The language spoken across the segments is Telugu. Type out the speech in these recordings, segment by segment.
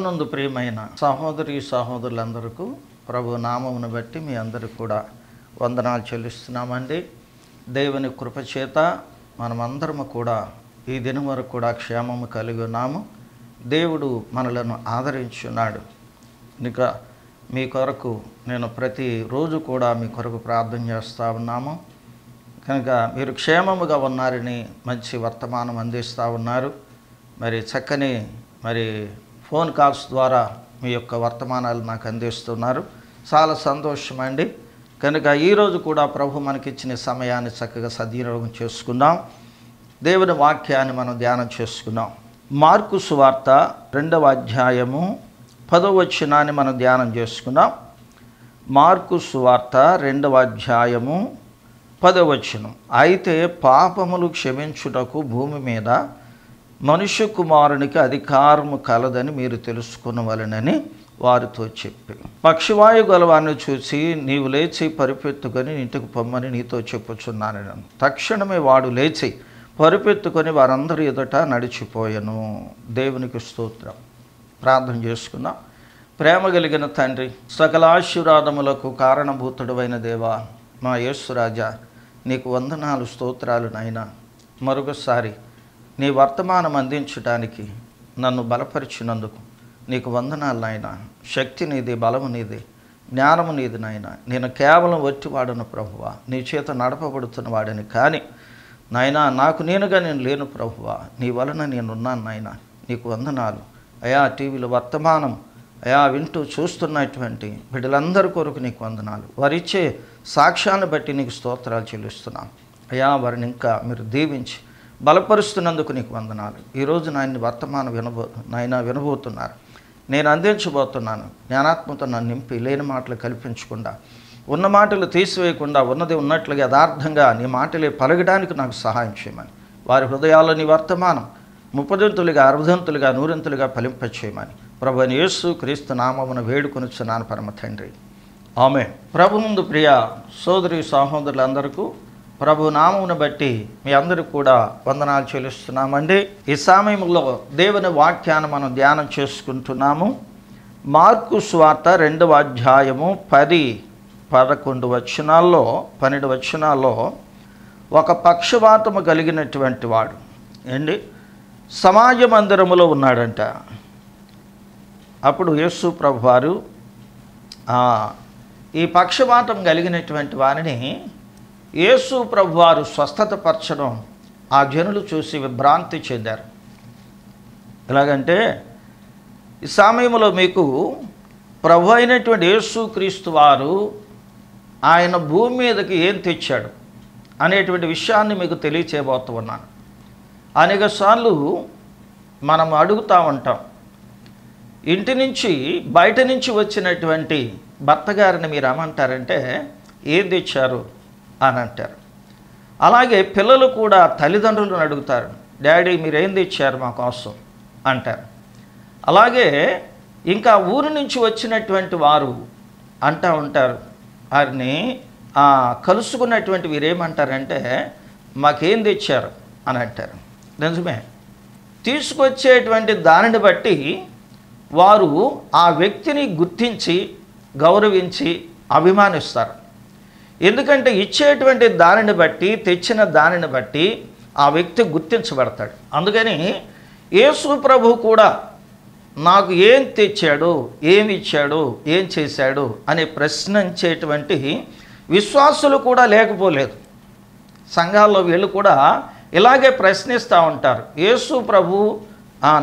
ప్రభునందు ప్రియమైన సహోదరి సహోదరులందరికీ ప్రభు నామమును బట్టి మీ అందరికి కూడా వందనాలు చెల్లిస్తున్నామండి దేవుని కృపచేత మనమందరము కూడా ఈ దినం వరకు కూడా క్షేమము కలిగి ఉన్నాము దేవుడు మనలను ఆదరించున్నాడు ఇక మీ కొరకు నేను ప్రతిరోజు కూడా మీ కొరకు ప్రార్థన చేస్తూ ఉన్నాము కనుక మీరు క్షేమముగా ఉన్నారని మంచి వర్తమానం అందిస్తూ ఉన్నారు మరి చక్కని మరి ఫోన్ కాల్స్ ద్వారా మీ యొక్క వర్తమానాలు నాకు అందిస్తున్నారు చాలా సంతోషం అండి కనుక ఈరోజు కూడా ప్రభు మనకిచ్చిన సమయాన్ని చక్కగా సద్వినియోగం చేసుకుందాం దేవుని వాక్యాన్ని మనం ధ్యానం చేసుకుందాం మార్కు సువార్త రెండవ అధ్యాయము పదవ వచనాన్ని మనం ధ్యానం చేసుకుందాం మార్కు సువార్త రెండవ అధ్యాయము పదవచనం అయితే పాపములు క్షమించుటకు భూమి మీద మనుష్య కుమారునికి అధికారము కలదని మీరు తెలుసుకునవలనని వారితో చెప్పి పక్షివాయు గలవాన్ని చూసి నీవు లేచి పరిపెత్తుకొని ఇంటికి పొమ్మని నీతో చెప్పుచున్నాను నేను తక్షణమే వాడు లేచి పరిపెత్తుకొని వారందరి ఎదుట నడిచిపోయాను దేవునికి స్తోత్రం ప్రార్థన చేసుకుందాం ప్రేమ కలిగిన తండ్రి సకలాశీర్వాదములకు కారణభూతుడమైన దేవా మా యేసురాజా నీకు వందనాలు స్తోత్రాలు నైనా మరొకసారి నీ వర్తమానం అందించడానికి నన్ను బలపరిచినందుకు నీకు వందనాలు నాయన శక్తి నీది బలము నీది జ్ఞానము నీది నాయన నేను కేవలం వట్టివాడను ప్రభువ నీ చేత నడపబడుతున్న వాడని కానీ నాయన నాకు నేనుగా నేను లేను ప్రభువ నీ వలన నేనున్నాను నాయన నీకు వందనాలు అయా టీవీలో వర్తమానం అయా వింటూ చూస్తున్నటువంటి బిడ్డలందరి కొరకు నీకు వందనాలు వారిచ్చే సాక్ష్యాన్ని బట్టి నీకు స్తోత్రాలు చెల్లిస్తున్నాను అయా వారిని ఇంకా మీరు దీవించి బలపరుస్తున్నందుకు నీకు వందనాలు ఈరోజు నాయన్ని వర్తమానం వినబో నాయన వినబోతున్నారు నేను అందించబోతున్నాను జ్ఞానాత్మత నన్ను నింపి లేని మాటలు కల్పించకుండా ఉన్న మాటలు తీసివేయకుండా ఉన్నది ఉన్నట్లుగా యథార్థంగా నీ మాటలే పలగడానికి నాకు సహాయం చేయమని వారి హృదయాల్లో నీ వర్తమానం ముప్పదంతులుగా అరవదంతులుగా నూరంతులుగా ఫలింపచేయమని ప్రభు యేసు క్రీస్తు నామమున వేడుకొనుచున్నాను పరమ తండ్రి ఆమె ప్రభు ముందు ప్రియ సోదరి సహోదరులందరికీ ప్రభు నామమును బట్టి మీ అందరూ కూడా వందనాలు చెల్లిస్తున్నామండి ఈ సమయంలో దేవుని వాక్యాన్ని మనం ధ్యానం చేసుకుంటున్నాము మార్కు స్వార్త రెండవ అధ్యాయము పది పదకొండు వచనాల్లో పన్నెండు వచనాల్లో ఒక పక్షవాతము కలిగినటువంటి వాడు ఏంటి సమాజ మందిరములో ఉన్నాడంట అప్పుడు యేసు ప్రభు వారు ఈ పక్షవాతం కలిగినటువంటి వారిని యేసు ప్రభువారు స్వస్థతపరచడం ఆ జనులు చూసి విభ్రాంతి చెందారు ఎలాగంటే ఈ సమయంలో మీకు ప్రభు అయినటువంటి క్రీస్తు వారు ఆయన భూమి మీదకి ఏం తెచ్చాడు అనేటువంటి విషయాన్ని మీకు తెలియచేయబోతూ ఉన్నాను అనేక సార్లు మనం అడుగుతూ ఉంటాం ఇంటి నుంచి బయట నుంచి వచ్చినటువంటి భర్త గారిని మీరు ఏమంటారంటే ఏం తెచ్చారు అని అంటారు అలాగే పిల్లలు కూడా తల్లిదండ్రులను అడుగుతారు డాడీ మీరేం తెచ్చారు మా కోసం అంటారు అలాగే ఇంకా ఊరి నుంచి వచ్చినటువంటి వారు అంటూ ఉంటారు వారిని కలుసుకున్నటువంటి వీరేమంటారంటే మాకేం తెచ్చారు అని అంటారు నిజమే తీసుకొచ్చేటువంటి దానిని బట్టి వారు ఆ వ్యక్తిని గుర్తించి గౌరవించి అభిమానిస్తారు ఎందుకంటే ఇచ్చేటువంటి దానిని బట్టి తెచ్చిన దానిని బట్టి ఆ వ్యక్తి గుర్తించబడతాడు అందుకని యేసు ప్రభు కూడా నాకు ఏం తెచ్చాడు ఏమి ఇచ్చాడు ఏం చేశాడు అనే ప్రశ్నించేటువంటి విశ్వాసులు కూడా లేకపోలేదు సంఘాల్లో వీళ్ళు కూడా ఇలాగే ప్రశ్నిస్తూ ఉంటారు యేసు ప్రభు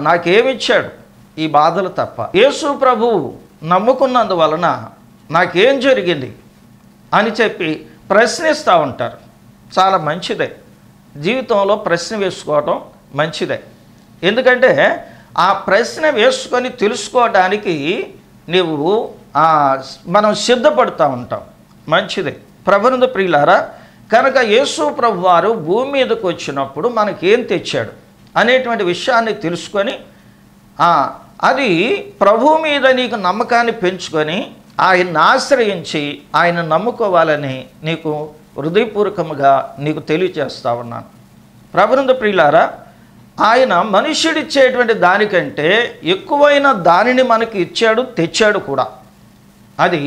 నాకేమిచ్చాడు ఈ బాధలు తప్ప యేసు ప్రభు నమ్ముకున్నందువలన నాకేం జరిగింది అని చెప్పి ప్రశ్నిస్తూ ఉంటారు చాలా మంచిదే జీవితంలో ప్రశ్న వేసుకోవటం మంచిదే ఎందుకంటే ఆ ప్రశ్న వేసుకొని తెలుసుకోవడానికి నువ్వు మనం సిద్ధపడుతూ ఉంటాం మంచిదే ప్రబంధ ప్రియులారా కనుక యేసు ప్రభు వారు భూమి మీదకు వచ్చినప్పుడు మనకేం తెచ్చాడు అనేటువంటి విషయాన్ని తెలుసుకొని అది ప్రభు మీద నీకు నమ్మకాన్ని పెంచుకొని ఆయన్ని ఆశ్రయించి ఆయన నమ్ముకోవాలని నీకు హృదయపూర్వకముగా నీకు తెలియచేస్తా ఉన్నాను ప్రబృంద ప్రియులారా ఆయన మనుష్యుడిచ్చేటువంటి దానికంటే ఎక్కువైన దానిని మనకి ఇచ్చాడు తెచ్చాడు కూడా అది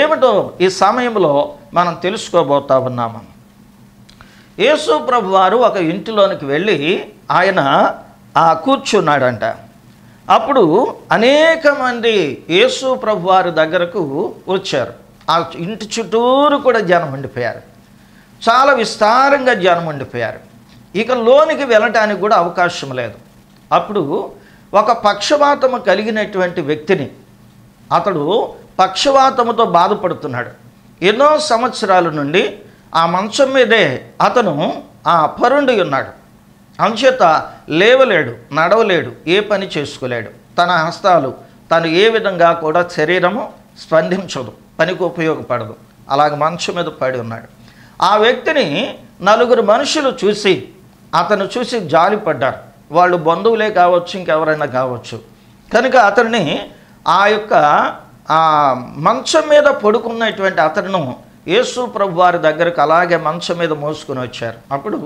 ఏమిటో ఈ సమయంలో మనం తెలుసుకోబోతా ఉన్నాము యేసు ప్రభు వారు ఒక ఇంటిలోనికి వెళ్ళి ఆయన కూర్చున్నాడంట అప్పుడు అనేక మంది యేసు ప్రభు వారి దగ్గరకు వచ్చారు ఆ ఇంటి చుట్టూరు కూడా జనం ఉండిపోయారు చాలా విస్తారంగా జనం ఉండిపోయారు ఇక లోనికి వెళ్ళటానికి కూడా అవకాశం లేదు అప్పుడు ఒక పక్షవాతము కలిగినటువంటి వ్యక్తిని అతడు పక్షవాతముతో బాధపడుతున్నాడు ఎన్నో సంవత్సరాల నుండి ఆ మంచం మీదే అతను ఆ పరుండి ఉన్నాడు అంచేత లేవలేడు నడవలేడు ఏ పని చేసుకోలేడు తన హస్తాలు తను ఏ విధంగా కూడా శరీరము స్పందించదు పనికి ఉపయోగపడదు అలాగ మంచం మీద పడి ఉన్నాడు ఆ వ్యక్తిని నలుగురు మనుషులు చూసి అతను చూసి జాలిపడ్డారు వాళ్ళు బంధువులే కావచ్చు ఇంకెవరైనా కావచ్చు కనుక అతన్ని ఆ యొక్క మంచం మీద పడుకున్నటువంటి అతను యేసు ప్రభు వారి దగ్గరకు అలాగే మంచం మీద మోసుకొని వచ్చారు అప్పుడు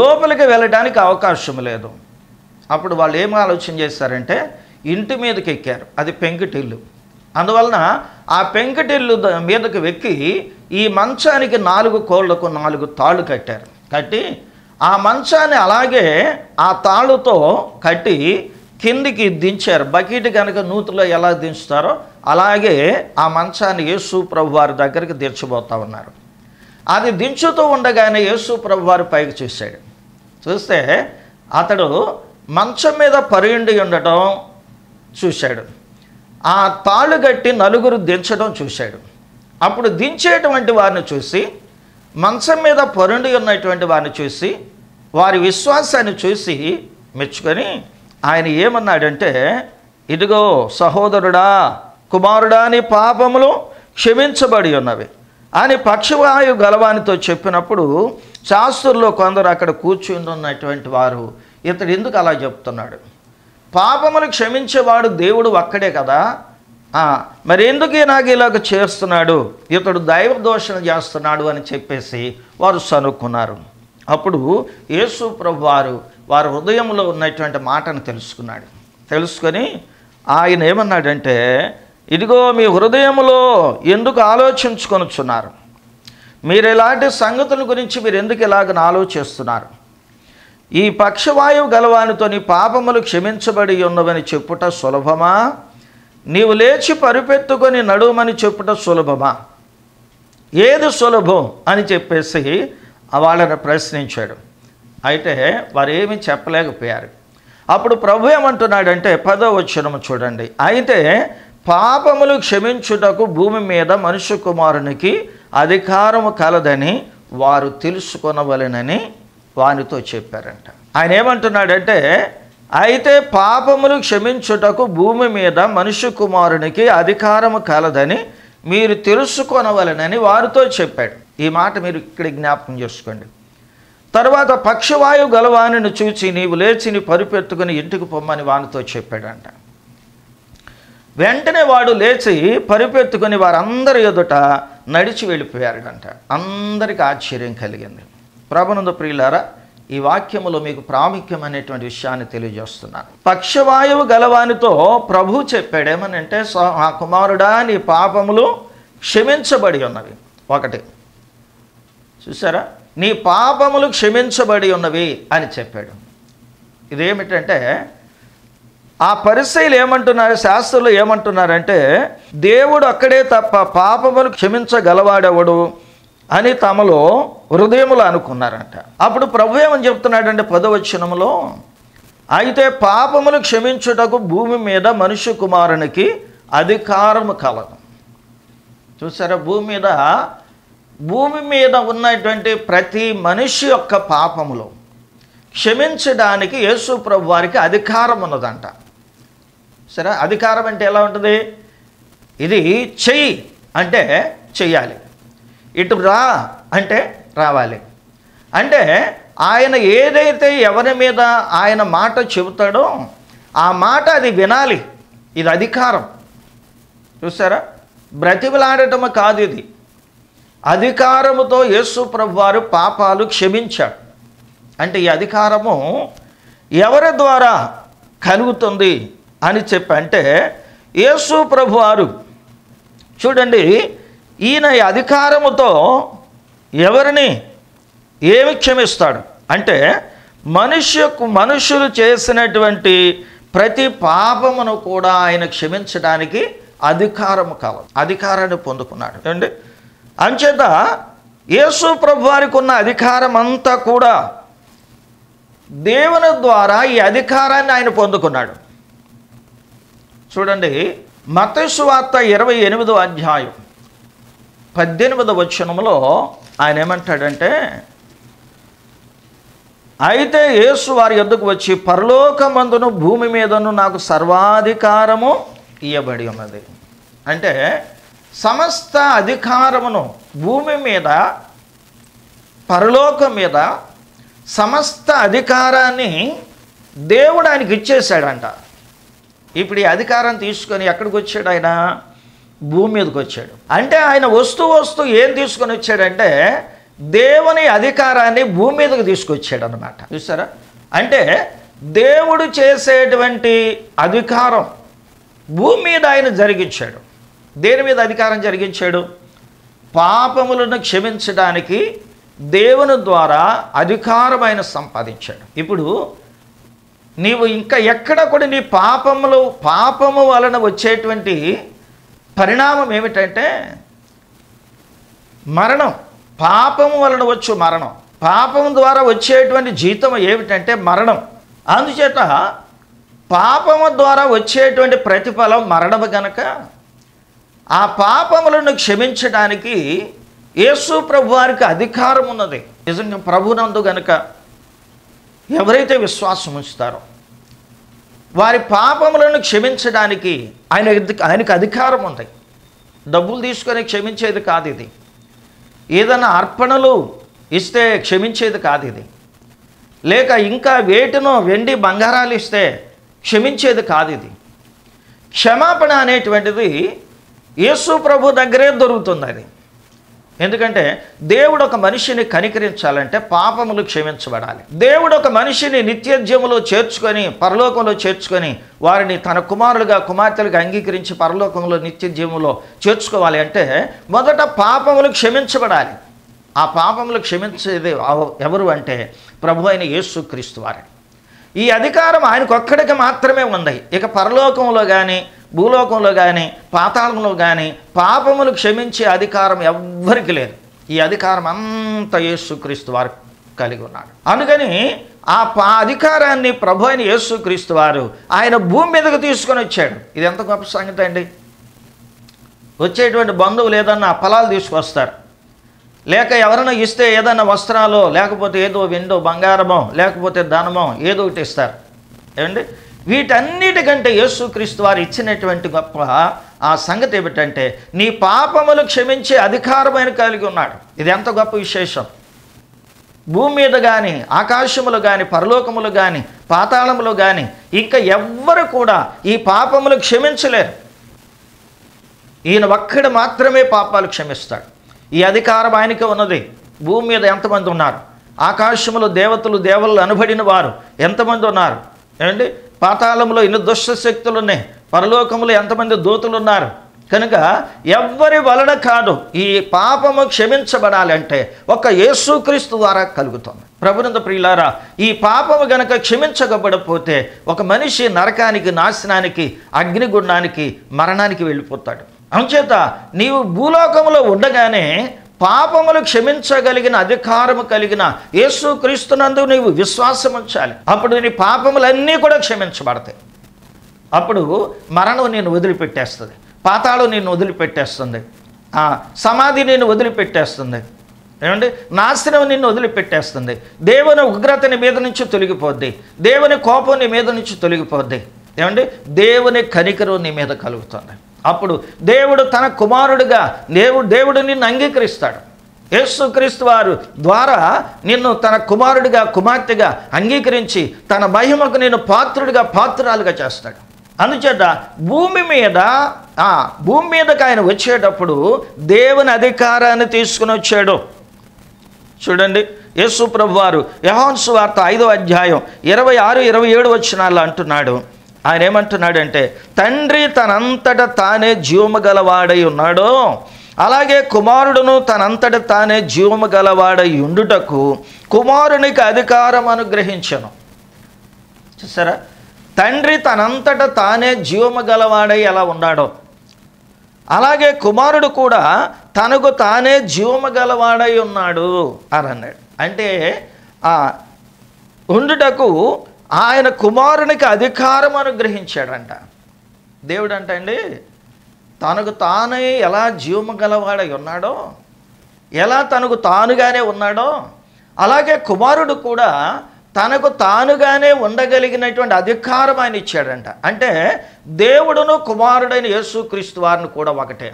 లోపలికి వెళ్ళడానికి అవకాశం లేదు అప్పుడు వాళ్ళు ఏం ఆలోచన చేశారంటే ఇంటి మీదకి ఎక్కారు అది పెంకుటిల్లు అందువలన ఆ పెంకుటిల్లు మీదకి వెక్కి ఈ మంచానికి నాలుగు కోళ్లకు నాలుగు తాళ్ళు కట్టారు కట్టి ఆ మంచాన్ని అలాగే ఆ తాళ్ళుతో కట్టి కిందికి దించారు బకెట్ కనుక నూతిలో ఎలా దించుతారో అలాగే ఆ మంచాన్ని యేసు ప్రభు వారి దగ్గరికి దించబోతా ఉన్నారు అది దించుతూ ఉండగానే యేసు ప్రభు వారు పైకి చూశాడు చూస్తే అతడు మంచం మీద పరిండి ఉండటం చూశాడు ఆ తాళ్ళు గట్టి నలుగురు దించడం చూశాడు అప్పుడు దించేటువంటి వారిని చూసి మంచం మీద పరుండి ఉన్నటువంటి వారిని చూసి వారి విశ్వాసాన్ని చూసి మెచ్చుకొని ఆయన ఏమన్నాడంటే ఇదిగో సహోదరుడా కుమారుడా నీ పాపములు క్షమించబడి ఉన్నవి అని పక్షవాయు గలవానితో చెప్పినప్పుడు శాస్త్రుల్లో కొందరు అక్కడ కూర్చుని ఉన్నటువంటి వారు ఇతడు ఎందుకు అలా చెప్తున్నాడు పాపములు క్షమించేవాడు దేవుడు ఒక్కడే కదా మరి ఎందుకే నాకు ఇలాగ చేస్తున్నాడు ఇతడు దైవ దోషణ చేస్తున్నాడు అని చెప్పేసి వారు సనుక్కున్నారు అప్పుడు యేసు ప్రభు వారు వారి హృదయంలో ఉన్నటువంటి మాటను తెలుసుకున్నాడు తెలుసుకొని ఆయన ఏమన్నాడంటే ఇదిగో మీ హృదయములో ఎందుకు ఆలోచించుకొనుచున్నారు మీరు ఇలాంటి సంగతుల గురించి మీరు ఎందుకు ఇలాగ ఆలోచిస్తున్నారు ఈ పక్షవాయువు గలవానితోని పాపములు క్షమించబడి ఉన్నవని చెప్పుట సులభమా నీవు లేచి పరిపెత్తుకొని నడుమని చెప్పుట సులభమా ఏది సులభం అని చెప్పేసి వాళ్ళని ప్రశ్నించాడు అయితే ఏమి చెప్పలేకపోయారు అప్పుడు ప్రభు ఏమంటున్నాడంటే పదో వచ్చినము చూడండి అయితే పాపములు క్షమించుటకు భూమి మీద మనుష్య కుమారునికి అధికారము కలదని వారు తెలుసుకొనవలెనని వానితో చెప్పారంట ఆయన ఏమంటున్నాడంటే అయితే పాపములు క్షమించుటకు భూమి మీద మనుష్య కుమారునికి అధికారము కలదని మీరు తెలుసుకొనవలనని వారితో చెప్పాడు ఈ మాట మీరు ఇక్కడ జ్ఞాపకం చేసుకోండి తర్వాత పక్షవాయు గలవాణిని చూచి నీవు లేచి నీ పరుపెత్తుకుని ఇంటికి పొమ్మని వానితో చెప్పాడంట వెంటనే వాడు లేచి పరిపెత్తుకొని వారందరి ఎదుట నడిచి వెళ్ళిపోయారంట అందరికి ఆశ్చర్యం కలిగింది ప్రభనంద ప్రియులారా ఈ వాక్యములో మీకు ప్రాముఖ్యమైనటువంటి విషయాన్ని తెలియజేస్తున్నాను పక్షవాయువు గలవానితో ప్రభు చెప్పాడేమనంటే ఆ కుమారుడా నీ పాపములు క్షమించబడి ఉన్నవి ఒకటి చూసారా నీ పాపములు క్షమించబడి ఉన్నవి అని చెప్పాడు ఇదేమిటంటే ఆ పరిస్థితులు ఏమంటున్నారు శాస్త్రులు ఏమంటున్నారంటే దేవుడు అక్కడే తప్ప పాపములు క్షమించగలవాడెవడు అని తమలో హృదయములు అనుకున్నారంట అప్పుడు ప్రభు ఏమని చెప్తున్నాడంటే పదవచనములో అయితే పాపములు క్షమించుటకు భూమి మీద మనుష్య కుమారునికి అధికారము కలదు చూసారా భూమి మీద భూమి మీద ఉన్నటువంటి ప్రతి మనిషి యొక్క పాపములు క్షమించడానికి యేసు ప్రభు వారికి అధికారం ఉన్నదంట సరే అధికారం అంటే ఎలా ఉంటుంది ఇది చెయ్యి అంటే చెయ్యాలి ఇటు రా అంటే రావాలి అంటే ఆయన ఏదైతే ఎవరి మీద ఆయన మాట చెబుతాడో ఆ మాట అది వినాలి ఇది అధికారం చూసారా బ్రతిమలాడటము కాదు ఇది అధికారముతో యేసు వారు పాపాలు క్షమించాడు అంటే ఈ అధికారము ఎవరి ద్వారా కలుగుతుంది అని చెప్పి అంటే యేసు ప్రభువారు చూడండి ఈయన అధికారముతో ఎవరిని ఏమి క్షమిస్తాడు అంటే మనుష్య మనుషులు చేసినటువంటి ప్రతి పాపమును కూడా ఆయన క్షమించడానికి అధికారము కావాలి అధికారాన్ని పొందుకున్నాడు ఏమండి అంచేత యేసు ప్రభువారికి ఉన్న అధికారం అంతా కూడా దేవుని ద్వారా ఈ అధికారాన్ని ఆయన పొందుకున్నాడు చూడండి మతేశ్వార్త ఇరవై ఎనిమిదో అధ్యాయం పద్దెనిమిదవ వచనంలో ఆయన ఏమంటాడంటే అయితే యేసు వారి ఎద్దుకు వచ్చి పరలోకమందును భూమి మీదను నాకు సర్వాధికారము ఇవ్వబడి ఉన్నది అంటే సమస్త అధికారమును భూమి మీద పరలోకం మీద సమస్త అధికారాన్ని దేవుడు ఆయనకి ఇచ్చేశాడంట ఇప్పుడు ఈ అధికారం తీసుకొని ఎక్కడికి వచ్చాడు ఆయన భూమి మీదకి వచ్చాడు అంటే ఆయన వస్తూ వస్తూ ఏం తీసుకొని వచ్చాడంటే దేవుని అధికారాన్ని భూమి మీదకి తీసుకొచ్చాడు అనమాట చూసారా అంటే దేవుడు చేసేటువంటి అధికారం భూమి మీద ఆయన జరిగించాడు దేని మీద అధికారం జరిగించాడు పాపములను క్షమించడానికి దేవుని ద్వారా అధికారం ఆయన సంపాదించాడు ఇప్పుడు నీవు ఇంకా ఎక్కడ కూడా నీ పాపములు పాపము వలన వచ్చేటువంటి పరిణామం ఏమిటంటే మరణం పాపము వలన వచ్చు మరణం పాపం ద్వారా వచ్చేటువంటి జీతం ఏమిటంటే మరణం అందుచేత పాపము ద్వారా వచ్చేటువంటి ప్రతిఫలం మరణము గనక ఆ పాపములను క్షమించడానికి యేసు ప్రభు వారికి అధికారం ఉన్నది నిజంగా ప్రభునందు గనక ఎవరైతే విశ్వాసం ఉంచుతారో వారి పాపములను క్షమించడానికి ఆయన ఆయనకు అధికారం ఉంది డబ్బులు తీసుకొని క్షమించేది కాదు ఇది ఏదైనా అర్పణలు ఇస్తే క్షమించేది కాదు ఇది లేక ఇంకా వేటినో వెండి బంగారాలు ఇస్తే క్షమించేది కాదు ఇది క్షమాపణ అనేటువంటిది యేసు ప్రభు దగ్గరే దొరుకుతుంది అది ఎందుకంటే దేవుడు ఒక మనిషిని కనికరించాలంటే పాపములు క్షమించబడాలి దేవుడు ఒక మనిషిని నిత్యజ్యములో చేర్చుకొని పరలోకంలో చేర్చుకొని వారిని తన కుమారులుగా కుమార్తెలుగా అంగీకరించి పరలోకంలో నిత్యజ్యములో చేర్చుకోవాలి అంటే మొదట పాపములు క్షమించబడాలి ఆ పాపములు క్షమించేది ఎవరు అంటే ప్రభు అయిన యేసుక్రీస్తు ఈ అధికారం ఆయనకొక్కడికి మాత్రమే ఉంది ఇక పరలోకంలో కానీ భూలోకంలో కానీ పాతాళంలో కానీ పాపములు క్షమించే అధికారం ఎవ్వరికి లేదు ఈ అధికారం అంతా యేసుక్రీస్తు వారు కలిగి ఉన్నాడు అందుకని ఆ పా అధికారాన్ని ప్రభు అయిన యేసుక్రీస్తు వారు ఆయన భూమి మీదకు తీసుకొని వచ్చాడు ఇది ఎంత గొప్ప సంగతి అండి వచ్చేటువంటి బంధువులు ఏదన్నా ఫలాలు తీసుకొస్తారు లేక ఎవరైనా ఇస్తే ఏదైనా వస్త్రాలు లేకపోతే ఏదో విండో బంగారమో లేకపోతే ధనమో ఏదో ఒకటి ఇస్తారు ఏమండి వీటన్నిటికంటే యేసుక్రీస్తు వారు ఇచ్చినటువంటి గొప్ప ఆ సంగతి ఏమిటంటే నీ పాపములు క్షమించే అధికారమైన కలిగి ఉన్నాడు ఇది ఎంత గొప్ప విశేషం భూమి మీద కానీ ఆకాశములు కానీ పరలోకములు కానీ పాతాళములు కానీ ఇంకా ఎవ్వరు కూడా ఈ పాపములు క్షమించలేరు ఈయన ఒక్కడు మాత్రమే పాపాలు క్షమిస్తాడు ఈ అధికారం ఆయనకి ఉన్నది భూమి మీద ఎంతమంది ఉన్నారు ఆకాశములు దేవతలు దేవుళ్ళు అనుబడిన వారు ఎంతమంది ఉన్నారు ఏమండి పాతాళంలో ఎన్ని దుష్ట శక్తులు ఉన్నాయి పరలోకంలో ఎంతమంది దూతులు ఉన్నారు కనుక ఎవ్వరి వలన కాదు ఈ పాపము క్షమించబడాలంటే ఒక యేసుక్రీస్తు ద్వారా కలుగుతుంది ప్రభునంద ప్రియులారా ఈ పాపము గనక క్షమించకపోతే ఒక మనిషి నరకానికి నాశనానికి అగ్నిగుండానికి మరణానికి వెళ్ళిపోతాడు అంచేత నీవు భూలోకంలో ఉండగానే పాపములు క్షమించగలిగిన అధికారము కలిగిన యేసు క్రీస్తునందు నీవు విశ్వాసం ఉంచాలి అప్పుడు నీ పాపములన్నీ కూడా క్షమించబడతాయి అప్పుడు మరణం నేను వదిలిపెట్టేస్తుంది పాతాళం నేను వదిలిపెట్టేస్తుంది సమాధి నేను వదిలిపెట్టేస్తుంది ఏమండి నాశనం నిన్ను వదిలిపెట్టేస్తుంది దేవుని ఉగ్రతని మీద నుంచి తొలగిపోద్ది దేవుని కోపం నీ మీద నుంచి తొలగిపోద్ది ఏమండి దేవుని కనికరం నీ మీద కలుగుతుంది అప్పుడు దేవుడు తన కుమారుడిగా దేవుడు దేవుడు నిన్ను అంగీకరిస్తాడు యేసుక్రీస్తు వారు ద్వారా నిన్ను తన కుమారుడిగా కుమార్తెగా అంగీకరించి తన మహిమకు నేను పాత్రుడిగా పాత్రాలుగా చేస్తాడు అందుచేత భూమి మీద భూమి మీదకి ఆయన వచ్చేటప్పుడు దేవుని అధికారాన్ని తీసుకుని వచ్చాడు చూడండి యేసు ప్రభు వారు యహాన్సు వార్త ఐదో అధ్యాయం ఇరవై ఆరు ఇరవై ఏడు వచ్చినాల్లో అంటున్నాడు ఆయన ఏమంటున్నాడంటే తండ్రి తనంతట తానే జీవము గలవాడై ఉన్నాడో అలాగే కుమారుడును తనంతట తానే జీవము గలవాడై ఉండుటకు కుమారునికి అధికారం అనుగ్రహించను చూసారా తండ్రి తనంతట తానే జీవము గలవాడై ఎలా ఉన్నాడో అలాగే కుమారుడు కూడా తనకు తానే జీవము గలవాడై ఉన్నాడు అని అన్నాడు అంటే ఉండుటకు ఆయన కుమారునికి అధికారం అనుగ్రహించాడంట దేవుడు అంటండి తనకు తానే ఎలా జీవము గలవాడై ఉన్నాడో ఎలా తనకు తానుగానే ఉన్నాడో అలాగే కుమారుడు కూడా తనకు తానుగానే ఉండగలిగినటువంటి అధికారం ఆయన ఇచ్చాడంట అంటే దేవుడును కుమారుడైన యేసుక్రీస్తు వారిని కూడా ఒకటే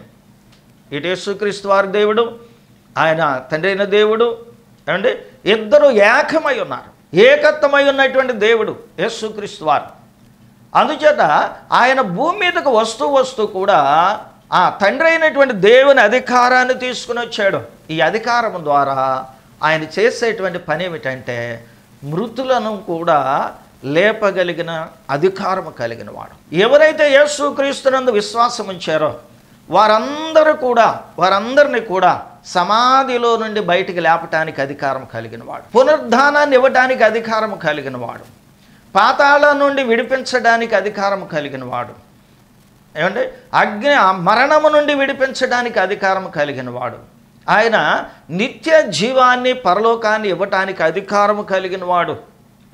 ఇటు యేసుక్రీస్తు వారి దేవుడు ఆయన తండ్రి అయిన దేవుడు ఏమండి ఇద్దరు ఏకమై ఉన్నారు ఏకత్వమై ఉన్నటువంటి దేవుడు యేసుక్రీస్తు వారు అందుచేత ఆయన భూమి మీదకు వస్తూ వస్తూ కూడా ఆ తండ్రి అయినటువంటి దేవుని అధికారాన్ని తీసుకుని వచ్చాడు ఈ అధికారం ద్వారా ఆయన చేసేటువంటి పని ఏమిటంటే మృతులను కూడా లేపగలిగిన అధికారం కలిగిన వాడు ఎవరైతే యేసుక్రీస్తునందు విశ్వాసం ఉంచారో వారందరూ కూడా వారందరినీ కూడా సమాధిలో నుండి బయటికి లేపటానికి అధికారం కలిగినవాడు పునరుద్ధానాన్ని ఇవ్వడానికి అధికారం కలిగినవాడు పాతాళం నుండి విడిపించడానికి అధికారం కలిగినవాడు ఏమంటే అగ్ని మరణము నుండి విడిపించడానికి అధికారం కలిగినవాడు ఆయన నిత్య జీవాన్ని పరలోకాన్ని ఇవ్వటానికి అధికారం కలిగినవాడు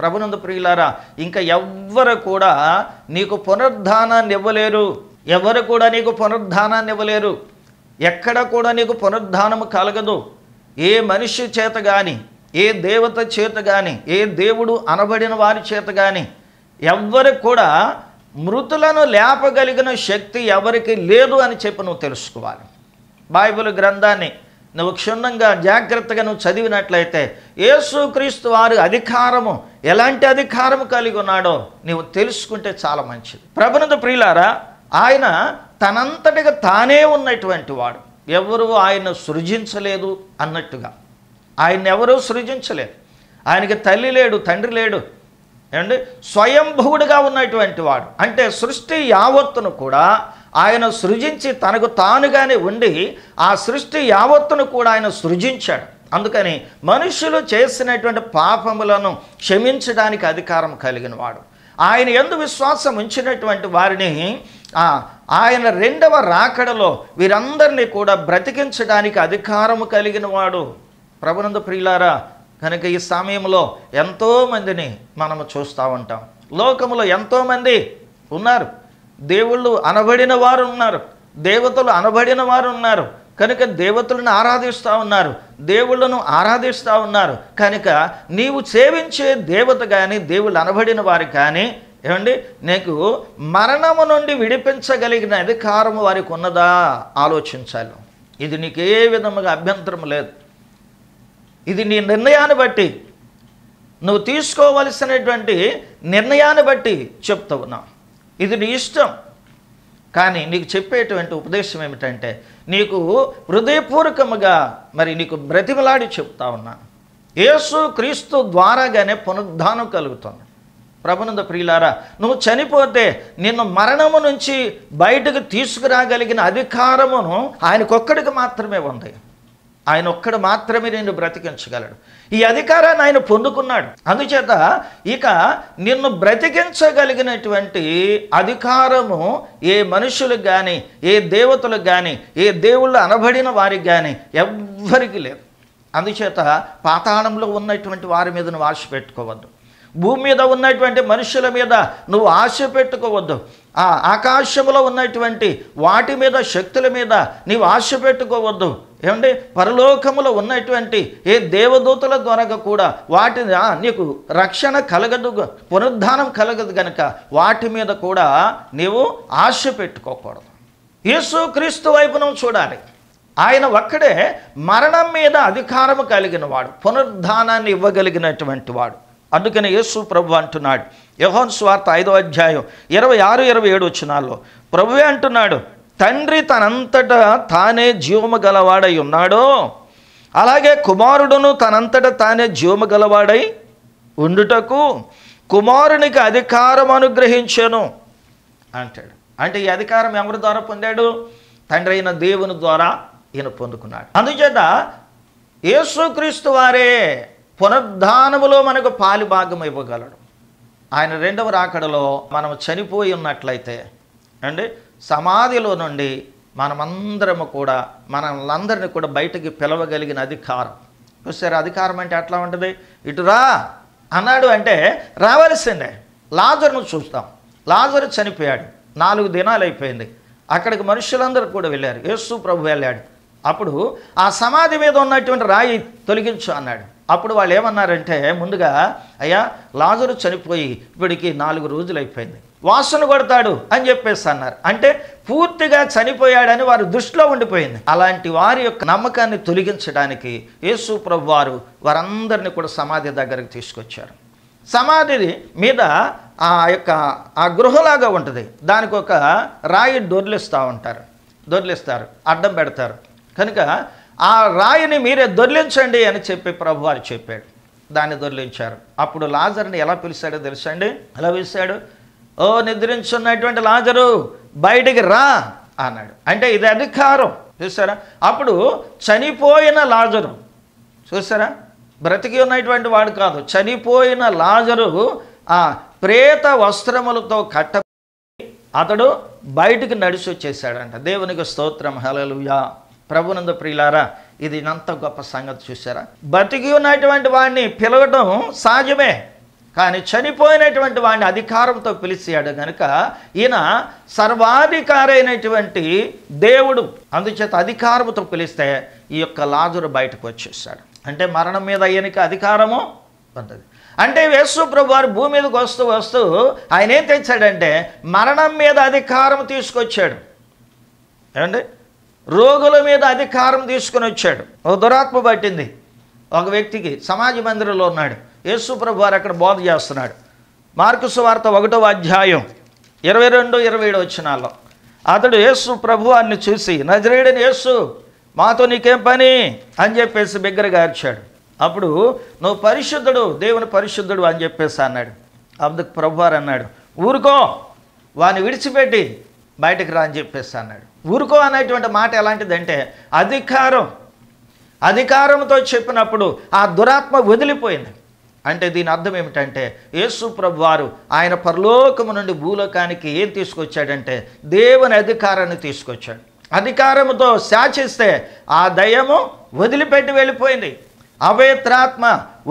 ప్రభునంద ప్రియులారా ఇంకా ఎవ్వరు కూడా నీకు పునరుద్ధానాన్ని ఇవ్వలేరు ఎవరు కూడా నీకు పునరుద్ధానాన్ని ఇవ్వలేరు ఎక్కడ కూడా నీకు పునరుద్ధానము కలగదు ఏ మనిషి చేత కానీ ఏ దేవత చేత కానీ ఏ దేవుడు అనబడిన వారి చేత కానీ ఎవ్వరికి కూడా మృతులను లేపగలిగిన శక్తి ఎవరికి లేదు అని చెప్పి నువ్వు తెలుసుకోవాలి బైబిల్ గ్రంథాన్ని నువ్వు క్షుణ్ణంగా జాగ్రత్తగా నువ్వు చదివినట్లయితే ఏసుక్రీస్తు వారి అధికారము ఎలాంటి అధికారము కలిగి ఉన్నాడో నీవు తెలుసుకుంటే చాలా మంచిది ప్రభునంద ప్రియులారా ఆయన తనంతటిగా తానే ఉన్నటువంటి వాడు ఎవరు ఆయన సృజించలేదు అన్నట్టుగా ఆయన ఎవరూ సృజించలేదు ఆయనకి తల్లి లేడు తండ్రి లేడు ఏమండి స్వయంభువుడుగా ఉన్నటువంటి వాడు అంటే సృష్టి యావత్తును కూడా ఆయన సృజించి తనకు తానుగానే ఉండి ఆ సృష్టి యావత్తును కూడా ఆయన సృజించాడు అందుకని మనుషులు చేసినటువంటి పాపములను క్షమించడానికి అధికారం కలిగిన వాడు ఆయన ఎందు విశ్వాసం ఉంచినటువంటి వారిని ఆయన రెండవ రాకడలో వీరందరినీ కూడా బ్రతికించడానికి అధికారము కలిగిన వాడు ప్రభునంద ప్రియులారా కనుక ఈ సమయంలో ఎంతోమందిని మనము చూస్తూ ఉంటాం లోకంలో ఎంతోమంది ఉన్నారు దేవుళ్ళు అనబడిన వారు ఉన్నారు దేవతలు అనబడిన వారు ఉన్నారు కనుక దేవతలను ఆరాధిస్తూ ఉన్నారు దేవుళ్ళను ఆరాధిస్తూ ఉన్నారు కనుక నీవు సేవించే దేవత కానీ దేవుళ్ళు అనబడిన వారు కానీ ఏమండి నీకు మరణము నుండి విడిపించగలిగిన అధికారం వారికి ఉన్నదా ఆలోచించాలి ఇది నీకు ఏ విధముగా అభ్యంతరం లేదు ఇది నీ నిర్ణయాన్ని బట్టి నువ్వు తీసుకోవలసినటువంటి నిర్ణయాన్ని బట్టి చెప్తూ ఉన్నావు ఇది నీ ఇష్టం కానీ నీకు చెప్పేటువంటి ఉపదేశం ఏమిటంటే నీకు హృదయపూర్వకముగా మరి నీకు బ్రతిమలాడి చెప్తా ఉన్నా యేసు క్రీస్తు ద్వారాగానే పునరుద్ధానం కలుగుతుంది ప్రభునంద ప్రియులారా నువ్వు చనిపోతే నిన్ను మరణము నుంచి బయటకు తీసుకురాగలిగిన అధికారమును ఆయనకొక్కడికి మాత్రమే ఉంది ఆయన ఒక్కడు మాత్రమే నిన్ను బ్రతికించగలడు ఈ అధికారాన్ని ఆయన పొందుకున్నాడు అందుచేత ఇక నిన్ను బ్రతికించగలిగినటువంటి అధికారము ఏ మనుషులకు కానీ ఏ దేవతలకు కానీ ఏ దేవుళ్ళు అనబడిన వారికి కానీ ఎవ్వరికీ లేదు అందుచేత పాతాళంలో ఉన్నటువంటి వారి మీద నువ్వు ఆశ పెట్టుకోవద్దు భూమి మీద ఉన్నటువంటి మనుషుల మీద నువ్వు ఆశ పెట్టుకోవద్దు ఆ ఆకాశములో ఉన్నటువంటి వాటి మీద శక్తుల మీద నీవు ఆశ పెట్టుకోవద్దు ఏమంటే పరలోకములో ఉన్నటువంటి ఏ దేవదూతల ద్వారా కూడా వాటి నీకు రక్షణ కలగదు పునరుద్ధానం కలగదు గనక వాటి మీద కూడా నీవు ఆశ పెట్టుకోకూడదు యేసు క్రీస్తు వైపును చూడాలి ఆయన ఒక్కడే మరణం మీద అధికారము కలిగిన వాడు పునరుద్ధానాన్ని ఇవ్వగలిగినటువంటి వాడు అందుకని యేసు ప్రభు అంటున్నాడు యహోన్ స్వార్త ఐదో అధ్యాయం ఇరవై ఆరు ఇరవై ఏడు వచ్చినాల్లో ప్రభువే అంటున్నాడు తండ్రి తనంతట తానే జీవము గలవాడై ఉన్నాడో అలాగే కుమారుడును తనంతట తానే జీవము గలవాడై ఉండుటకు కుమారునికి అధికారం అనుగ్రహించను అంటాడు అంటే ఈ అధికారం ఎవరి ద్వారా పొందాడు తండ్రి అయిన దేవుని ద్వారా ఈయన పొందుకున్నాడు అందుచేత యేసుక్రీస్తు వారే పునరుద్ధానములో మనకు పాలు భాగం ఇవ్వగలడు ఆయన రెండవ రాకడలో మనం చనిపోయి ఉన్నట్లయితే అండి సమాధిలో నుండి మనమందరము కూడా మనందరిని కూడా బయటకి పిలవగలిగిన అధికారం చూస్తారు అధికారం అంటే ఎట్లా ఉంటుంది ఇటురా అన్నాడు అంటే రావాల్సిందే లాజర్ను చూస్తాం లాజర్ చనిపోయాడు నాలుగు దినాలు అయిపోయింది అక్కడికి మనుషులందరూ కూడా వెళ్ళారు యేసు ప్రభు వెళ్ళాడు అప్పుడు ఆ సమాధి మీద ఉన్నటువంటి రాయి తొలగించు అన్నాడు అప్పుడు వాళ్ళు ఏమన్నారంటే ముందుగా అయ్యా లాజరు చనిపోయి ఇప్పటికి నాలుగు రోజులు అయిపోయింది వాసన కొడతాడు అని చెప్పేసి అన్నారు అంటే పూర్తిగా చనిపోయాడని వారు దృష్టిలో ఉండిపోయింది అలాంటి వారి యొక్క నమ్మకాన్ని తొలగించడానికి యేసు ప్రభు వారు వారందరినీ కూడా సమాధి దగ్గరకు తీసుకొచ్చారు సమాధి మీద ఆ యొక్క ఆ గృహలాగా ఉంటుంది దానికి ఒక రాయి దొర్లిస్తూ ఉంటారు దొర్లిస్తారు అడ్డం పెడతారు కనుక ఆ రాయిని మీరే దొర్లించండి అని చెప్పి ప్రభు వారు చెప్పాడు దాన్ని దొర్లించారు అప్పుడు లాజర్ని ఎలా పిలిచాడో తెలుసండి ఎలా పిలిచాడు ఓ నిద్రించున్నటువంటి లాజరు బయటికి రా అన్నాడు అంటే ఇది అధికారం చూసారా అప్పుడు చనిపోయిన లాజరు చూసారా బ్రతికి ఉన్నటువంటి వాడు కాదు చనిపోయిన లాజరు ఆ ప్రేత వస్త్రములతో కట్ట అతడు బయటికి నడిచి వచ్చేసాడంట దేవునికి స్తోత్రం హలలుయా ప్రభునందు ప్రియులారా ఇది ఇంత గొప్ప సంగతి చూసారా బతికి ఉన్నటువంటి వాడిని పిలవడం సహజమే కానీ చనిపోయినటువంటి వాడిని అధికారంతో పిలిచాడు కనుక ఈయన సర్వాధికారైనటువంటి దేవుడు అందుచేత అధికారంతో పిలిస్తే ఈ యొక్క లాజురు బయటకు వచ్చేసాడు అంటే మరణం మీద ఈయనకి అధికారము ఉంటుంది అంటే వేసు ప్రభు వారు భూమి మీదకి వస్తూ వస్తూ ఆయన ఏం తెచ్చాడంటే మరణం మీద అధికారం తీసుకొచ్చాడు ఏమండి రోగుల మీద అధికారం తీసుకుని వచ్చాడు ఒక దురాత్మ పట్టింది ఒక వ్యక్తికి సమాజ మందిరంలో ఉన్నాడు ప్రభు వారు అక్కడ బోధ చేస్తున్నాడు మార్కుసు వార్త ఒకటో అధ్యాయం ఇరవై రెండు ఇరవై ఏడు వచ్చినాల్లో అతడు యేసు ప్రభు అన్ని చూసి నజరేడని యేసు మాతో నీకేం పని అని చెప్పేసి బిగ్గరగా అరిచాడు అప్పుడు నువ్వు పరిశుద్ధుడు దేవుని పరిశుద్ధుడు అని చెప్పేసి అన్నాడు అందుకు ప్రభువారు అన్నాడు ఊరుకో వాని విడిచిపెట్టి బయటకు రా అని చెప్పేసి అన్నాడు ఊరుకో అనేటువంటి మాట ఎలాంటిదంటే అధికారం అధికారంతో చెప్పినప్పుడు ఆ దురాత్మ వదిలిపోయింది అంటే దీని అర్థం ఏమిటంటే యేసు ప్రభు వారు ఆయన పరలోకము నుండి భూలోకానికి ఏం తీసుకొచ్చాడంటే దేవుని అధికారాన్ని తీసుకొచ్చాడు అధికారముతో శాచిస్తే ఆ దయము వదిలిపెట్టి వెళ్ళిపోయింది అవేత్రాత్మ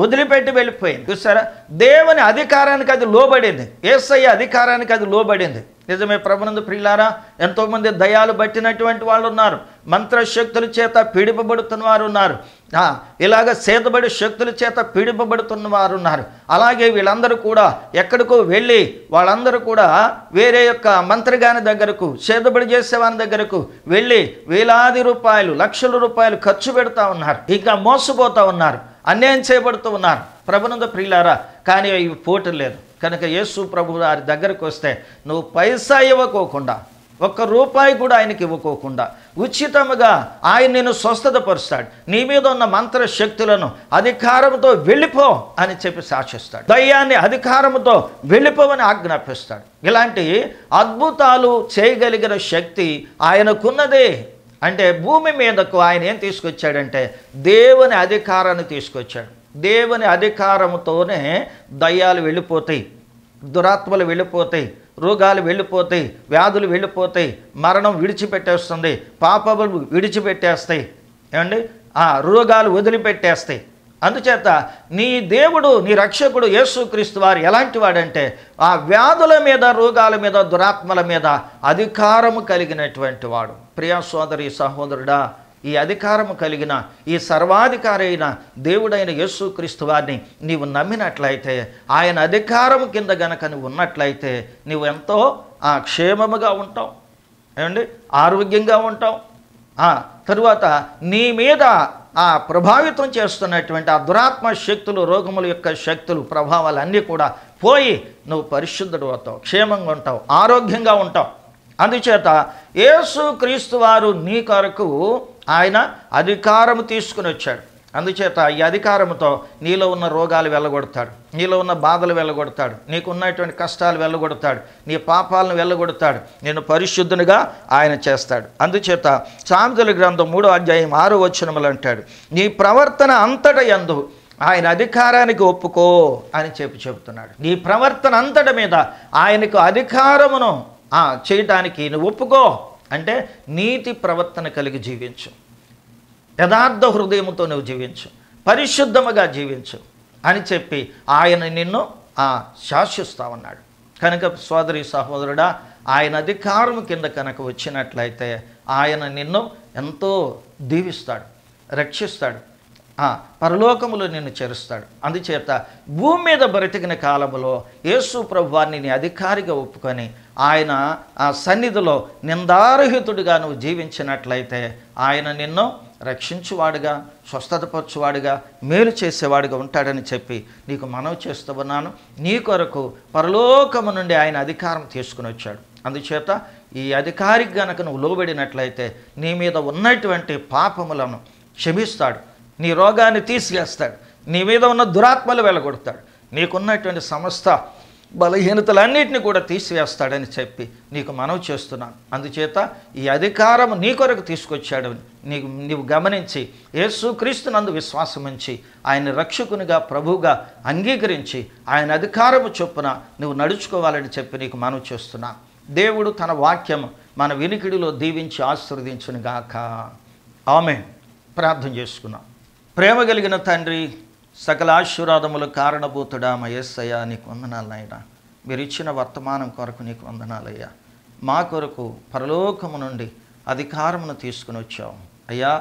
వదిలిపెట్టి వెళ్ళిపోయింది చూసారా దేవుని అధికారానికి అది లోబడింది ఏసయ్య అధికారానికి అది లోబడింది నిజమే ప్రభునందు ప్రియులారా ఎంతోమంది దయాలు బట్టినటువంటి వాళ్ళు ఉన్నారు మంత్రశక్తుల చేత పీడిపబడుతున్న వారు ఉన్నారు ఇలాగ సేతబడి శక్తుల చేత పీడిపబడుతున్న వారు ఉన్నారు అలాగే వీళ్ళందరూ కూడా ఎక్కడికో వెళ్ళి వాళ్ళందరూ కూడా వేరే యొక్క మంత్రిగాని దగ్గరకు సేతబడి చేసేవాని దగ్గరకు వెళ్ళి వేలాది రూపాయలు లక్షల రూపాయలు ఖర్చు పెడతా ఉన్నారు ఇంకా మోసపోతూ ఉన్నారు అన్యాయం చేయబడుతూ ఉన్నారు ప్రభునంద ప్రియులారా కానీ ఇవి పోటీ లేదు కనుక యేసు ప్రభు వారి దగ్గరకు వస్తే నువ్వు పైసా ఇవ్వకోకుండా ఒక్క రూపాయి కూడా ఆయనకి ఇవ్వకోకుండా ఉచితముగా ఆయన నేను స్వస్థతపరుస్తాడు నీ మీద ఉన్న మంత్ర శక్తులను అధికారంతో వెళ్ళిపో అని చెప్పి సాక్షిస్తాడు దయ్యాన్ని అధికారంతో వెళ్ళిపోవని ఆజ్ఞాపిస్తాడు ఇలాంటి అద్భుతాలు చేయగలిగిన శక్తి ఆయనకున్నదే అంటే భూమి మీదకు ఆయన ఏం తీసుకొచ్చాడంటే దేవుని అధికారాన్ని తీసుకొచ్చాడు దేవుని అధికారంతోనే దయ్యాలు వెళ్ళిపోతాయి దురాత్మలు వెళ్ళిపోతాయి రోగాలు వెళ్ళిపోతాయి వ్యాధులు వెళ్ళిపోతాయి మరణం విడిచిపెట్టేస్తుంది పాపములు విడిచిపెట్టేస్తాయి ఏమండి ఆ రోగాలు వదిలిపెట్టేస్తాయి అందుచేత నీ దేవుడు నీ రక్షకుడు యేసుక్రీస్తు వారు ఎలాంటి వాడంటే ఆ వ్యాధుల మీద రోగాల మీద దురాత్మల మీద అధికారము కలిగినటువంటి వాడు ప్రియా సోదరి సహోదరుడా ఈ అధికారము కలిగిన ఈ సర్వాధికారైన అయిన దేవుడైన యేసుక్రీస్తు వారిని నీవు నమ్మినట్లయితే ఆయన అధికారము కింద గనక నువ్వు ఉన్నట్లయితే నువ్వు ఎంతో ఆ క్షేమముగా ఉంటావు ఏమండి ఆరోగ్యంగా ఉంటావు తరువాత నీ మీద ఆ ప్రభావితం చేస్తున్నటువంటి ఆ దురాత్మ శక్తులు రోగముల యొక్క శక్తులు ప్రభావాలు అన్నీ కూడా పోయి నువ్వు పరిశుద్ధుడు అవుతావు క్షేమంగా ఉంటావు ఆరోగ్యంగా ఉంటావు అందుచేత యేసు క్రీస్తు వారు నీ కొరకు ఆయన అధికారము తీసుకుని వచ్చాడు అందుచేత ఈ అధికారంతో నీలో ఉన్న రోగాలు వెళ్ళగొడతాడు నీలో ఉన్న బాధలు వెళ్ళగొడతాడు నీకు ఉన్నటువంటి కష్టాలు వెళ్ళగొడతాడు నీ పాపాలను వెళ్ళగొడతాడు నేను పరిశుద్ధునిగా ఆయన చేస్తాడు అందుచేత సామెతల గ్రంథం మూడో అధ్యాయం ఆరో వచనములు అంటాడు నీ ప్రవర్తన అంతట ఎందు ఆయన అధికారానికి ఒప్పుకో అని చెప్పి చెబుతున్నాడు నీ ప్రవర్తన అంతట మీద ఆయనకు అధికారమును చేయటానికి నువ్వు ఒప్పుకో అంటే నీతి ప్రవర్తన కలిగి జీవించు యథార్థ హృదయంతో నువ్వు జీవించు పరిశుద్ధముగా జీవించు అని చెప్పి ఆయన నిన్ను శాసిస్తా ఉన్నాడు కనుక సోదరి సహోదరుడా ఆయన అధికారం కింద కనుక వచ్చినట్లయితే ఆయన నిన్ను ఎంతో దీవిస్తాడు రక్షిస్తాడు పరలోకములో నిన్ను చేరుస్తాడు అందుచేత భూమి మీద బ్రతికిన కాలంలో యేసు ప్రభువాన్ని నీ అధికారిగా ఒప్పుకొని ఆయన ఆ సన్నిధిలో నిందారహితుడిగా నువ్వు జీవించినట్లయితే ఆయన నిన్ను రక్షించువాడుగా స్వస్థతపరచువాడుగా మేలు చేసేవాడుగా ఉంటాడని చెప్పి నీకు మనవి చేస్తూ ఉన్నాను నీ కొరకు పరలోకము నుండి ఆయన అధికారం తీసుకుని వచ్చాడు అందుచేత ఈ అధికారికి గనక నువ్వు లోబడినట్లయితే నీ మీద ఉన్నటువంటి పాపములను క్షమిస్తాడు నీ రోగాన్ని తీసివేస్తాడు నీ మీద ఉన్న దురాత్మలు వెలగొడతాడు నీకున్నటువంటి సమస్త బలహీనతలన్నింటినీ కూడా తీసివేస్తాడని చెప్పి నీకు మనవి చేస్తున్నాను అందుచేత ఈ అధికారం నీ కొరకు తీసుకొచ్చాడు నీకు నీవు గమనించి యేసుక్రీస్తునందు విశ్వాసముంచి ఆయన రక్షకునిగా ప్రభువుగా అంగీకరించి ఆయన అధికారము చొప్పున నువ్వు నడుచుకోవాలని చెప్పి నీకు మనవి చేస్తున్నా దేవుడు తన వాక్యం మన వినికిడిలో దీవించి ఆశీర్వదించునుగాక ఆమె ప్రార్థన చేసుకున్నాం ప్రేమ కలిగిన తండ్రి సకల ఆశీర్వాదములు కారణభూతుడా మయస్సయ్యా నీకు వందనాలు నాయన మీరు ఇచ్చిన వర్తమానం కొరకు నీకు వందనాలయ్యా మా కొరకు పరలోకము నుండి అధికారమును తీసుకుని వచ్చావు అయ్యా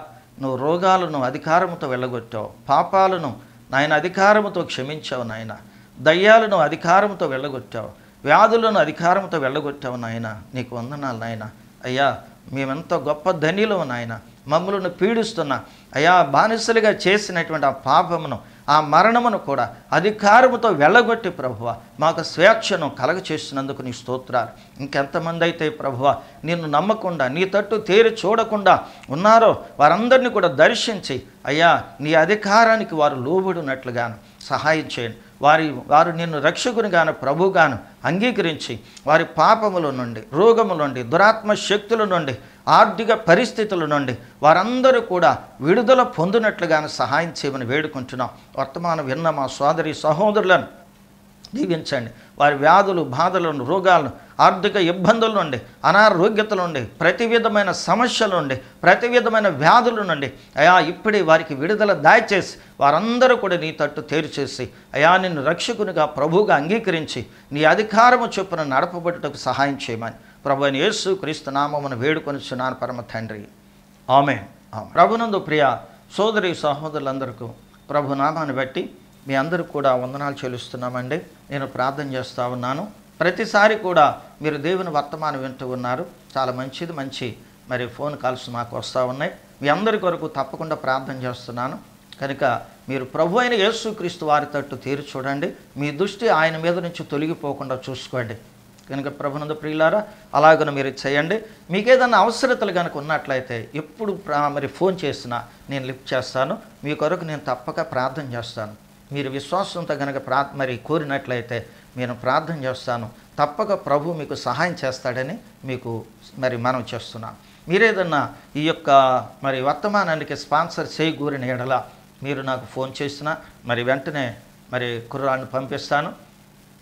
నువ్వు రోగాలను అధికారముతో వెళ్ళగొట్టావు పాపాలను నాయన అధికారముతో క్షమించావు నాయన దయ్యాలను అధికారంతో వెళ్ళగొట్టావు వ్యాధులను అధికారంతో వెళ్ళగొట్టావు నాయన నీకు వందనాలు నాయన అయ్యా మేమెంతో గొప్ప ధనిలో నాయన మమ్మలను పీడిస్తున్న అయా బానిసలుగా చేసినటువంటి ఆ పాపమును ఆ మరణమును కూడా అధికారముతో వెళ్ళగొట్టి ప్రభువ మాకు స్వేచ్ఛను కలగ చేసినందుకు నీ స్తోత్రాలు ఇంకెంతమంది అయితే ప్రభువ నిన్ను నమ్మకుండా నీ తట్టు తేరి చూడకుండా ఉన్నారో వారందరినీ కూడా దర్శించి అయ్యా నీ అధికారానికి వారు లోబడినట్లుగాను సహాయం చేయండి వారి వారు నిన్ను ప్రభు గాను అంగీకరించి వారి పాపముల నుండి రోగముల నుండి దురాత్మ శక్తుల నుండి ఆర్థిక పరిస్థితుల నుండి వారందరూ కూడా విడుదల పొందినట్లుగాను సహాయం చేయమని వేడుకుంటున్నాం వర్తమానం విన్న మా సోదరి సహోదరులను దీవించండి వారి వ్యాధులు బాధలను రోగాలను ఆర్థిక ఇబ్బందుల నుండి అనారోగ్యతలు నుండి ప్రతి విధమైన సమస్యలు నుండి ప్రతి విధమైన వ్యాధుల నుండి అయా ఇప్పుడే వారికి విడుదల దాయచేసి వారందరూ కూడా నీ తట్టు తేరుచేసి అయా నిన్ను రక్షకునిగా ప్రభువుగా అంగీకరించి నీ అధికారము చొప్పున నడపబడుటకు సహాయం చేయమని ప్రభు యేసు క్రీస్తు నామమును వేడుకొని చున్నాను పరమ తండ్రి ఆమె ప్రభునందు ప్రియ సోదరి సహోదరులందరికీ ప్రభు నామాన్ని బట్టి మీ అందరూ కూడా వందనాలు చెల్లిస్తున్నామండి నేను ప్రార్థన చేస్తూ ఉన్నాను ప్రతిసారి కూడా మీరు దేవుని వర్తమానం వింటూ ఉన్నారు చాలా మంచిది మంచి మరి ఫోన్ కాల్స్ మాకు వస్తూ ఉన్నాయి మీ అందరి కొరకు తప్పకుండా ప్రార్థన చేస్తున్నాను కనుక మీరు ప్రభు అయిన యేసుక్రీస్తు వారి తట్టు తీరు చూడండి మీ దృష్టి ఆయన మీద నుంచి తొలగిపోకుండా చూసుకోండి కనుక ప్రభునందు ప్రియులారా అలాగను మీరు చేయండి మీకు ఏదైనా అవసరతలు కనుక ఉన్నట్లయితే ఎప్పుడు మరి ఫోన్ చేసినా నేను లిఫ్ట్ చేస్తాను మీ కొరకు నేను తప్పక ప్రార్థన చేస్తాను మీరు విశ్వాసంతో కనుక ప్రా మరి కోరినట్లయితే నేను ప్రార్థన చేస్తాను తప్పక ప్రభు మీకు సహాయం చేస్తాడని మీకు మరి మనం చేస్తున్నాను మీరేదన్నా ఈ యొక్క మరి వర్తమానానికి స్పాన్సర్ చేయకూరిన ఎడల మీరు నాకు ఫోన్ చేసినా మరి వెంటనే మరి కుర్రాన్ని పంపిస్తాను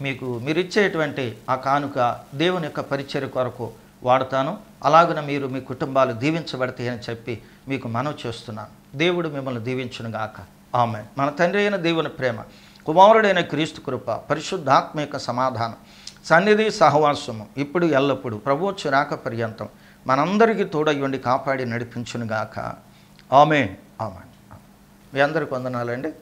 మీకు మీరు ఇచ్చేటువంటి ఆ కానుక దేవుని యొక్క పరిచయ కొరకు వాడతాను అలాగున మీరు మీ కుటుంబాలు దీవించబడతాయని చెప్పి మీకు మనం చేస్తున్నాను దేవుడు మిమ్మల్ని దీవించునుగాక ఆమె మన తండ్రి అయిన దేవుని ప్రేమ కుమారుడైన క్రీస్తు కృప పరిశుద్ధాత్మ యొక్క సమాధానం సన్నిధి సహవాసము ఇప్పుడు ఎల్లప్పుడూ ప్రభుత్వ రాక పర్యంతం మనందరికీ తోడయ్యండి కాపాడి నడిపించునుగాక ఆమె ఆమె మీ అందరికి వందనాలండి